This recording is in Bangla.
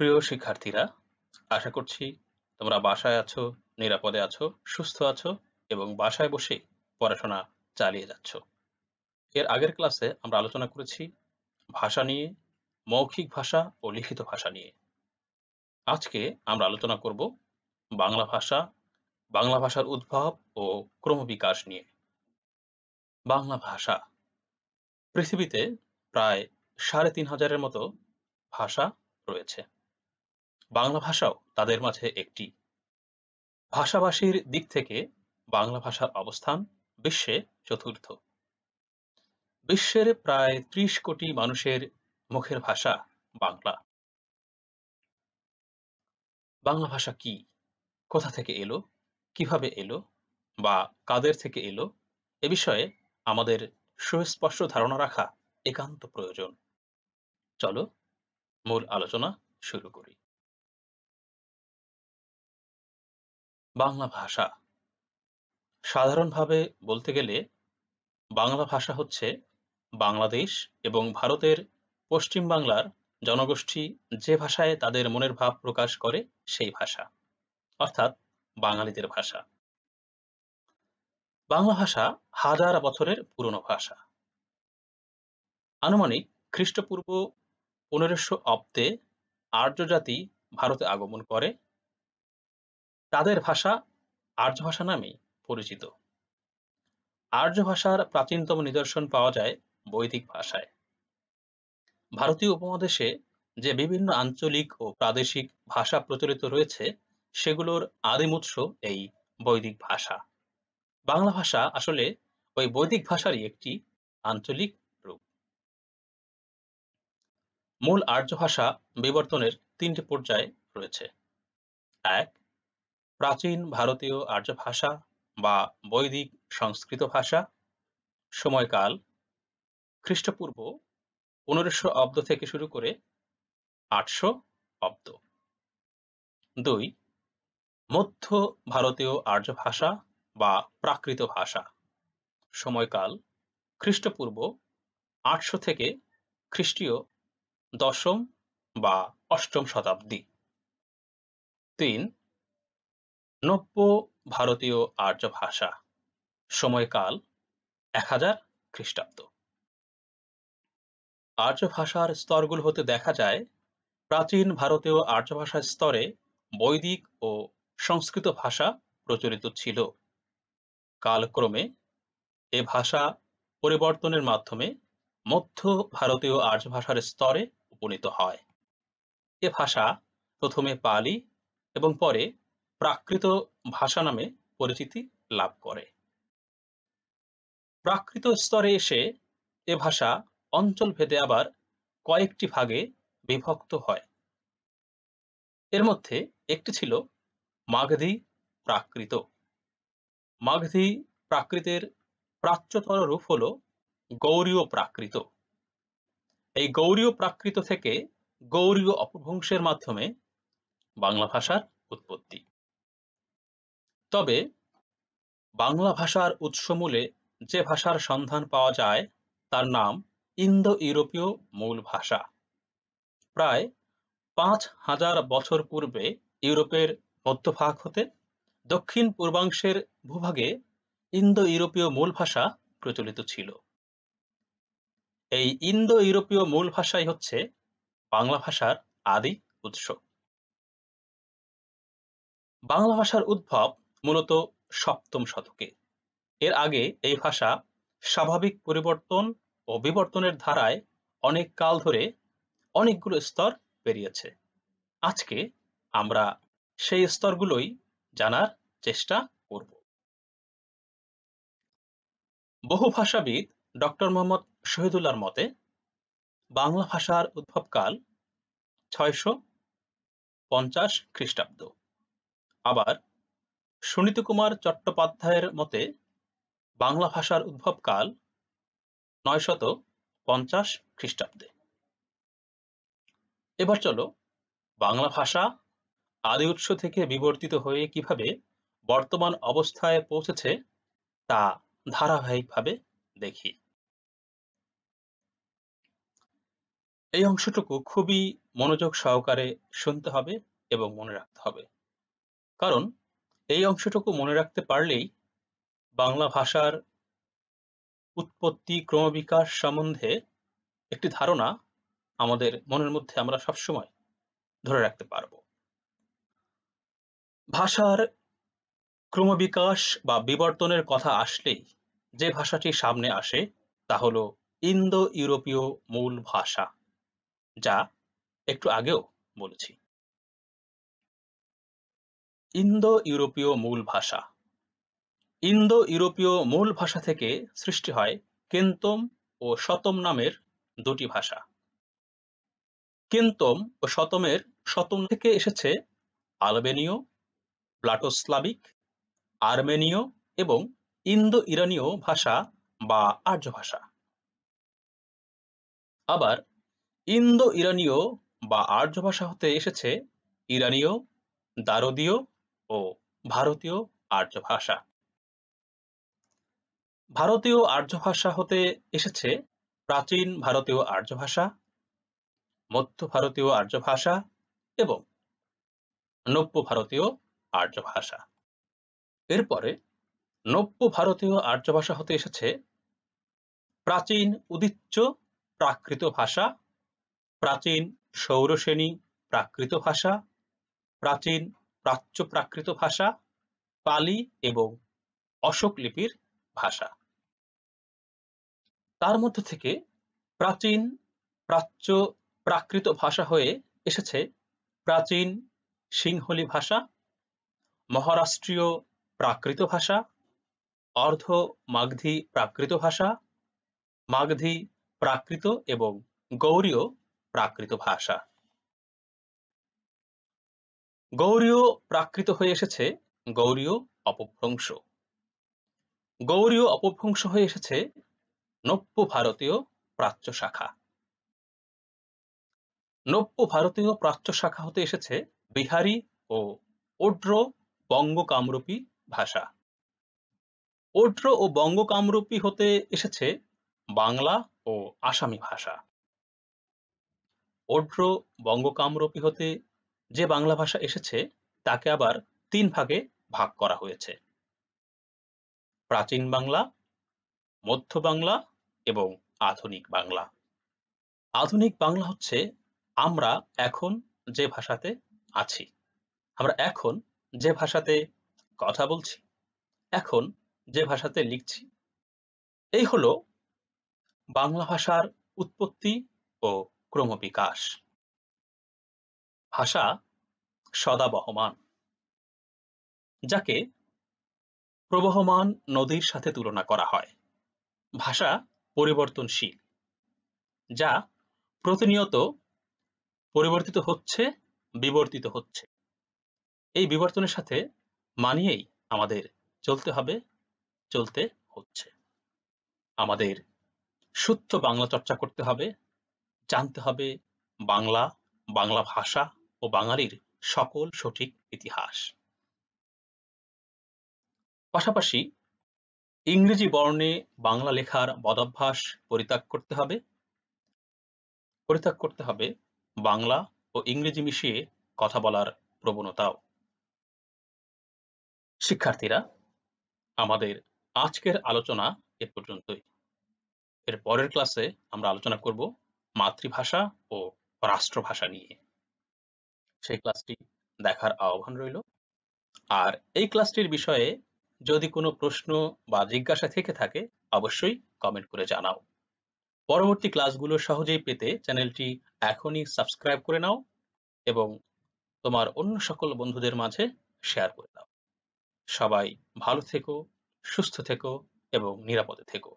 প্রিয় শিক্ষার্থীরা আশা করছি তোমরা বাসায় আছো নিরাপদে আছো সুস্থ আছো এবং বাসায় বসে পড়াশোনা চালিয়ে যাচ্ছ এর আগের ক্লাসে আমরা আলোচনা করেছি ভাষা নিয়ে মৌখিক ভাষা ও লিখিত ভাষা নিয়ে আজকে আমরা আলোচনা করব বাংলা ভাষা বাংলা ভাষার উদ্ভব ও ক্রমবিকাশ নিয়ে বাংলা ভাষা পৃথিবীতে প্রায় সাড়ে তিন হাজারের মতো ভাষা রয়েছে বাংলা ভাষাও তাদের মাঝে একটি ভাষাভাষীর দিক থেকে বাংলা ভাষার অবস্থান বিশ্বে চতুর্থ বিশ্বের প্রায় ত্রিশ কোটি মানুষের মুখের ভাষা বাংলা বাংলা ভাষা কি কোথা থেকে এলো কিভাবে এলো বা কাদের থেকে এলো এ বিষয়ে আমাদের সুস্পষ্ট ধারণা রাখা একান্ত প্রয়োজন চলো মূল আলোচনা শুরু করি বাংলা ভাষা সাধারণভাবে বলতে গেলে বাংলা ভাষা হচ্ছে বাংলাদেশ এবং ভারতের পশ্চিম বাংলার জনগোষ্ঠী যে ভাষায় তাদের মনের ভাব প্রকাশ করে সেই ভাষা অর্থাৎ বাঙালিদের ভাষা বাংলা ভাষা হাজার বছরের পুরনো ভাষা আনুমানিক খ্রিস্টপূর্ব পনেরোশো অব্দে আর্য জাতি ভারতে আগমন করে তাদের ভাষা আর্য ভাষা নামেই পরিচিত আর্য ভাষার প্রাচীনতম নিদর্শন পাওয়া যায় বৈদিক ভাষায় ভারতীয় উপমহাদেশে যে বিভিন্ন আঞ্চলিক ও প্রাদেশিক ভাষা প্রচলিত রয়েছে সেগুলোর আদিম উৎস এই বৈদিক ভাষা বাংলা ভাষা আসলে ওই বৈদিক ভাষারই একটি আঞ্চলিক রূপ মূল আর্য ভাষা বিবর্তনের তিনটি পর্যায়ে রয়েছে এক প্রাচীন ভারতীয় আর্য ভাষা বা বৈদিক সংস্কৃত ভাষা সময়কাল খ্রিস্টপূর্ব পনেরোশো অব্দ থেকে শুরু করে আটশো অব্দ দুই মধ্য ভারতীয় আর্য ভাষা বা প্রাকৃত ভাষা সময়কাল খ্রিস্টপূর্ব আটশো থেকে খ্রিস্টীয় দশম বা অষ্টম শতাব্দী তিন নব্য ভারতীয় আর্য ভাষা সময়কাল এক হাজার খ্রিস্টাব্দ আর্য ভাষার স্তরগুলো হতে দেখা যায় প্রাচীন ভারতীয় আর্য ভাষার স্তরে বৈদিক ও সংস্কৃত ভাষা প্রচলিত ছিল কালক্রমে এ ভাষা পরিবর্তনের মাধ্যমে মধ্য ভারতীয় আর্য ভাষার স্তরে উপনীত হয় এ ভাষা প্রথমে পালি এবং পরে প্রাকৃত ভাষা নামে পরিচিতি লাভ করে প্রাকৃত স্তরে এসে এ ভাষা অঞ্চল ভেদে আবার কয়েকটি ভাগে বিভক্ত হয় এর মধ্যে একটি ছিল মাগধি প্রাকৃত মাগধি প্রাকৃতের প্রাচ্যতর রূপ হল গৌরীয় প্রাকৃত এই গৌরীয় প্রাকৃত থেকে গৌরীয় অপভ্রংশের মাধ্যমে বাংলা ভাষার উৎপত্তি তবে বাংলা ভাষার উৎসমূলে যে ভাষার সন্ধান পাওয়া যায় তার নাম ইন্দো ইউরোপীয় মূল ভাষা প্রায় পাঁচ হাজার বছর পূর্বে ইউরোপের মধ্যভাগ হতে দক্ষিণ পূর্বাংশের ভূভাগে ইন্দো ইউরোপীয় মূল ভাষা প্রচলিত ছিল এই ইন্দো ইউরোপীয় মূল ভাষাই হচ্ছে বাংলা ভাষার আদি উৎস বাংলা ভাষার উদ্ভব মূলত সপ্তম শতকে এর আগে এই ভাষা স্বাভাবিক পরিবর্তন ও বিবর্তনের ধারায় অনেক কাল ধরে অনেকগুলো স্তর পেরিয়েছে আজকে আমরা সেই স্তরগুলোই জানার চেষ্টা করব বহু ভাষাবিদ ডক্টর মোহাম্মদ শহীদুল্লাহর মতে বাংলা ভাষার উদ্ভবকাল ছয়শ পঞ্চাশ খ্রিস্টাব্দ আবার সুনীত কুমার চট্টোপাধ্যায়ের মতে বাংলা ভাষার উদ্ভবকাল নয়শত পঞ্চাশ খ্রিস্টাব্দে এবার চলো বাংলা ভাষা আদি উৎস থেকে বিবর্তিত হয়ে কিভাবে বর্তমান অবস্থায় পৌঁছেছে তা ধারাবাহিকভাবে দেখি এই অংশটুকু খুবই মনোযোগ সহকারে শুনতে হবে এবং মনে রাখতে হবে কারণ এই অংশটুকু মনে রাখতে পারলেই বাংলা ভাষার উৎপত্তি ক্রমবিকাশ সম্বন্ধে একটি ধারণা আমাদের মনের মধ্যে আমরা সবসময় ধরে রাখতে পারব ভাষার ক্রমবিকাশ বা বিবর্তনের কথা আসলেই যে ভাষাটি সামনে আসে তা হল ইন্দো ইউরোপীয় মূল ভাষা যা একটু আগেও বলেছি ইন্দো ইউরোপীয় মূল ভাষা ইন্দো ইউরোপীয় মূল ভাষা থেকে সৃষ্টি হয় কেন্তম ও সতম নামের দুটি ভাষা কেন্তম ও সতমের সতম থেকে এসেছে আলবেনীয় প্লাটোস্লাবিক আর্মেনীয় এবং ইন্দো ইরানীয় ভাষা বা আর্য ভাষা আবার ইন্দো ইরানীয় বা আর্য ভাষা হতে এসেছে ইরানীয় দারদীয় ও ভারতীয় আর্য ভাষা ভারতীয় আর্য ভাষা হতে এসেছে প্রাচীন ভারতীয় আর্য ভাষা মধ্য ভারতীয় আর্য ভাষা এবং নব্য ভারতীয় আর্য ভাষা এরপরে নব্য ভারতীয় আর্য ভাষা হতে এসেছে প্রাচীন উদিচ্চ প্রাকৃত ভাষা প্রাচীন সৌরসেনী প্রাকৃত ভাষা প্রাচীন প্রাচ্য প্রাকৃত ভাষা, পালি এবং অশোক লিপির ভাষা। তার মধ্যে থেকে প্রাচীন প্রাচ্য প্রাকৃত ভাষা হয়ে এসেছে প্রাচীন সিংহলি ভাষা, মহারাষ্ট্রীয় প্রাকৃত ভাষা, অর্ধ মাগধী প্রাকৃত ভাষা, মাগধী প্রাকৃত এবং গৌরীয় প্রাকৃত ভাষা। গৌরীয় প্রাকৃত হয়ে এসেছে গৌরীয় অপভ্রংশ গৌরীয় অপভ্রংশ হয়ে এসেছে নব্য ভারতীয় প্রাচ্য শাখা নব্য ভারতীয় প্রাচ্য শাখা হতে এসেছে বিহারি ও ওড্র বঙ্গ কামরূপী ভাষা ওড্র ও বঙ্গ কামরূপী হতে এসেছে বাংলা ও আসামি ভাষা ওড্র বঙ্গ কামরূপী হতে যে বাংলা ভাষা এসেছে তাকে আবার তিন ভাগে ভাগ করা হয়েছে প্রাচীন বাংলা মধ্য বাংলা এবং আধুনিক বাংলা আধুনিক বাংলা হচ্ছে আমরা এখন যে ভাষাতে আছি আমরা এখন যে ভাষাতে কথা বলছি এখন যে ভাষাতে লিখছি এই হলো বাংলা ভাষার উৎপত্তি ও ক্রমবিকাশ ভাষা সদাবহমান, যাকে প্রবহমান নদীর সাথে তুলনা করা হয়। ভাষা পরিবর্তনশীল, যা প্রতিনিয়ত পরিবর্তিত হচ্ছে, বিবর্তিত হচ্ছে। এই বিবর্তনের সাথে মানিয়েই আমাদের চলতে হবে, চলতে হচ্ছে। আমাদের শুদ্ধ বাংলা চর্চা করতে হবে, জানতে হবে বাংলা, বাংলা ভাষা, ও বাঙালির সকল সঠিক ইতিহাস। পাশাপাশি ইংরেজি বর্ণে বাংলা লেখার বদাভ্যাস পরিত্যাগ করতে হবে পরিত্যাগ করতে হবে বাংলা ও ইংরেজি মিশিয়ে কথা বলার প্রবণতাও শিক্ষার্থীরা আমাদের আজকের আলোচনা এ পর্যন্তই এর পরের ক্লাসে আমরা আলোচনা করব মাতৃভাষা ও রাষ্ট্রভাষা নিয়ে সেই ক্লাসটি দেখার আহ্বান রইল আর এই ক্লাসটির বিষয়ে যদি কোনো প্রশ্ন বা জিজ্ঞাসা থেকে থাকে অবশ্যই কমেন্ট করে জানাও পরবর্তী ক্লাসগুলো সহজেই পেতে চ্যানেলটি এখনই সাবস্ক্রাইব করে নাও এবং তোমার অন্য সকল বন্ধুদের মাঝে শেয়ার করে দাও সবাই ভালো থেকো সুস্থ থেকো এবং নিরাপদে থেকো